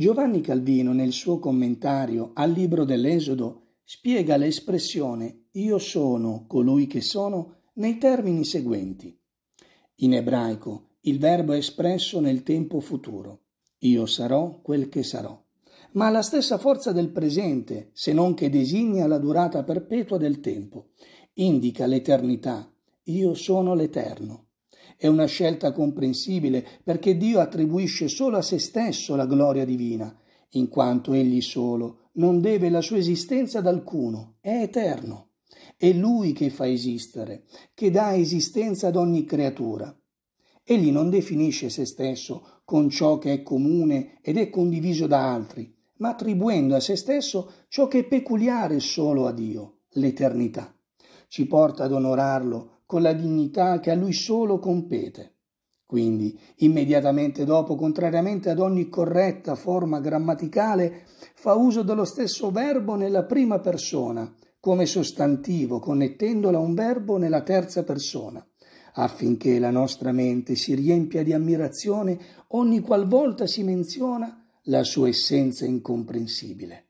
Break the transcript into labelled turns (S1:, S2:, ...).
S1: Giovanni Calvino nel suo commentario al libro dell'Esodo spiega l'espressione io sono colui che sono nei termini seguenti. In ebraico il verbo è espresso nel tempo futuro. Io sarò quel che sarò. Ma ha la stessa forza del presente, se non che designa la durata perpetua del tempo. Indica l'eternità. Io sono l'eterno. È una scelta comprensibile perché Dio attribuisce solo a se stesso la gloria divina, in quanto egli solo non deve la sua esistenza ad alcuno, è eterno. È lui che fa esistere, che dà esistenza ad ogni creatura. Egli non definisce se stesso con ciò che è comune ed è condiviso da altri, ma attribuendo a se stesso ciò che è peculiare solo a Dio, l'eternità. Ci porta ad onorarlo con la dignità che a lui solo compete. Quindi, immediatamente dopo, contrariamente ad ogni corretta forma grammaticale, fa uso dello stesso verbo nella prima persona, come sostantivo, connettendolo a un verbo nella terza persona, affinché la nostra mente si riempia di ammirazione ogni qualvolta si menziona la sua essenza incomprensibile.